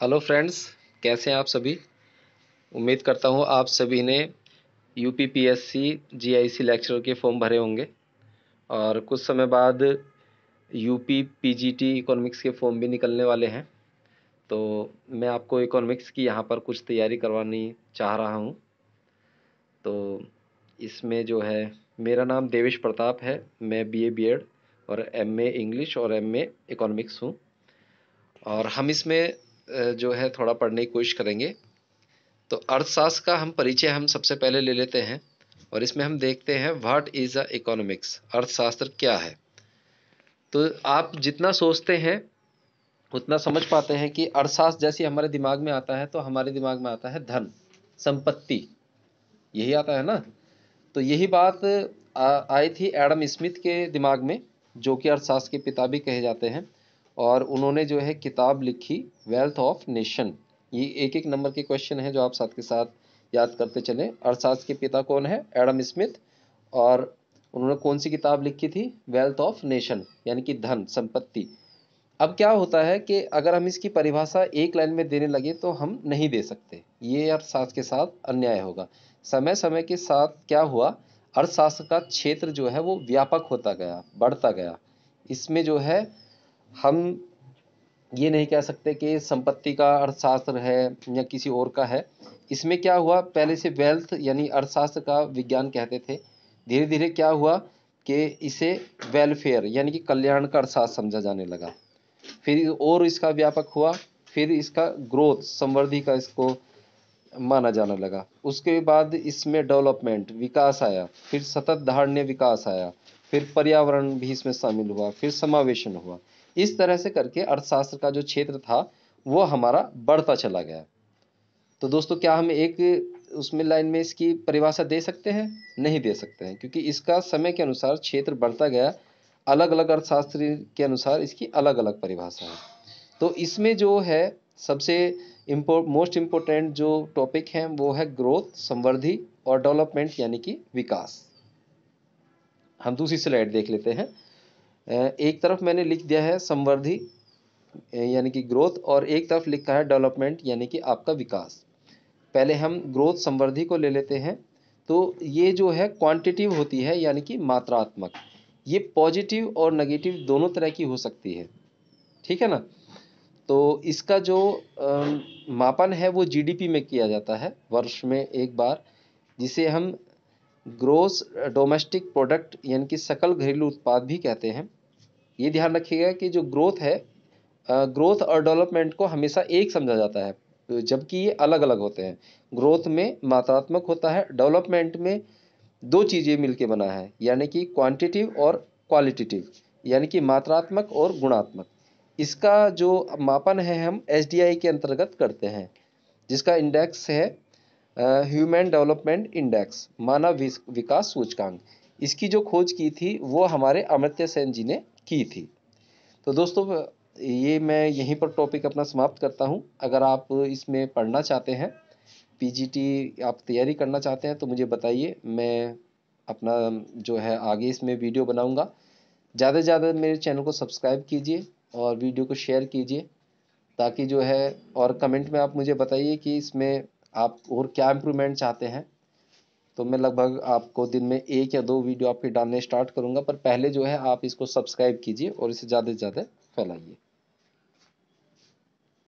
hello friends कैसे हैं आप सभी उम्मीद करता हूं आप सभी ने U P P S C G I C lecture के फॉर्म भरे होंगे और कुछ समय बाद U P P G T economics के फॉर्म भी निकलने वाले हैं तो मैं आपको इकोनॉमिक्स की यहाँ पर कुछ तैयारी करवानी चाह रहा हूँ तो इसमें जो है मेरा नाम देवेश प्रताप है मैं बी ए बी एड और एम ए इंग्लिश और एम ए इकोनॉमिक्स हूँ और हम इसमें जो है थोड़ा पढ़ने की कोशिश करेंगे तो अर्थशास्त्र का हम परिचय हम सबसे पहले ले लेते हैं और इसमें हम देखते हैं व्हाट इज़ अ इकोनॉमिक्स अर्थशास्त्र क्या है तो आप जितना सोचते हैं उतना समझ पाते हैं कि अर्थशास्त्र जैसे हमारे दिमाग में आता है तो हमारे दिमाग में आता है धन संपत्ति यही आता है ना तो यही बात आई थी एडम स्मिथ के दिमाग में जो कि अर्थशास्त्र के पिता भी कहे जाते हैं और उन्होंने जो है किताब लिखी वेल्थ ऑफ नेशन ये एक एक नंबर के क्वेश्चन है जो आप साथ के साथ याद करते चले अर्थशास्त्र के पिता कौन है एडम स्मिथ और उन्होंने कौन सी किताब लिखी थी वेल्थ ऑफ नेशन यानी कि धन संपत्ति अब क्या होता है कि अगर हम इसकी परिभाषा एक लाइन में देने लगे तो हम नहीं दे सकते ये अर्थशास्त्र के साथ अन्याय होगा समय समय के साथ क्या हुआ अर्थशास्त्र का क्षेत्र जो है वो व्यापक होता गया बढ़ता गया इसमें जो है हम ये नहीं कह सकते कि संपत्ति का अर्थशास्त्र है या किसी और का है इसमें क्या हुआ पहले से वेल्थ यानी अर्थशास्त्र का विज्ञान कहते थे धीरे धीरे क्या हुआ कि इसे वेलफेयर यानी कि कल्याण का अर्थशास्त्र समझा जाने लगा फिर और इसका व्यापक हुआ फिर इसका ग्रोथ समृद्धि का इसको माना जाने लगा उसके बाद इसमें डेवलपमेंट विकास आया फिर सतत धारण्य विकास आया फिर पर्यावरण भी इसमें शामिल हुआ फिर समावेशन हुआ इस तरह से करके अर्थशास्त्र का जो क्षेत्र था वो हमारा बढ़ता चला गया तो दोस्तों क्या हम एक उसमें लाइन में इसकी परिभाषा दे सकते हैं नहीं दे सकते हैं क्योंकि इसका समय के अनुसार क्षेत्र बढ़ता गया अलग अलग अर्थशास्त्री के अनुसार इसकी अलग अलग परिभाषा है तो इसमें जो है सबसे इम्पोर्ट मोस्ट इम्पोर्टेंट जो टॉपिक हैं वो है ग्रोथ संवर्धि और डेवलपमेंट यानी कि विकास हम दूसरी स्लाइड देख लेते हैं एक तरफ मैंने लिख दिया है संवर्धि यानी कि ग्रोथ और एक तरफ लिखा है डेवलपमेंट यानी कि आपका विकास पहले हम ग्रोथ संवर्धि को ले लेते हैं तो ये जो है क्वांटिटिव होती है यानी कि मात्रात्मक ये पॉजिटिव और नेगेटिव दोनों तरह की हो सकती है ठीक है ना तो इसका जो आ, मापन है वो जीडीपी में किया जाता है वर्ष में एक बार जिसे हम ग्रोस डोमेस्टिक प्रोडक्ट यानी कि सकल घरेलू उत्पाद भी कहते हैं ये ध्यान रखिएगा कि जो ग्रोथ है ग्रोथ और डेवलपमेंट को हमेशा एक समझा जाता है जबकि ये अलग अलग होते हैं ग्रोथ में मात्रात्मक होता है डेवलपमेंट में दो चीज़ें मिलके बना है यानी कि क्वांटिटिव और क्वालिटिटिव यानी कि मात्रात्मक और गुणात्मक इसका जो मापन है हम एस के अंतर्गत करते हैं जिसका इंडेक्स है ह्यूमन डेवलपमेंट इंडेक्स मानव विकास सूचकांक इसकी जो खोज की थी वो हमारे अमृत्य सेन जी ने की थी तो दोस्तों ये मैं यहीं पर टॉपिक अपना समाप्त करता हूँ अगर आप इसमें पढ़ना चाहते हैं पीजीटी आप तैयारी करना चाहते हैं तो मुझे बताइए मैं अपना जो है आगे इसमें वीडियो बनाऊँगा ज़्यादा से ज़्यादा मेरे चैनल को सब्सक्राइब कीजिए और वीडियो को शेयर कीजिए ताकि जो है और कमेंट में आप मुझे बताइए कि इसमें आप और क्या इम्प्रूवमेंट चाहते हैं तो मैं लगभग आपको दिन में एक या दो वीडियो आपके डालने स्टार्ट करूँगा पर पहले जो है आप इसको सब्सक्राइब कीजिए और इसे ज़्यादा से ज़्यादा फैलाइए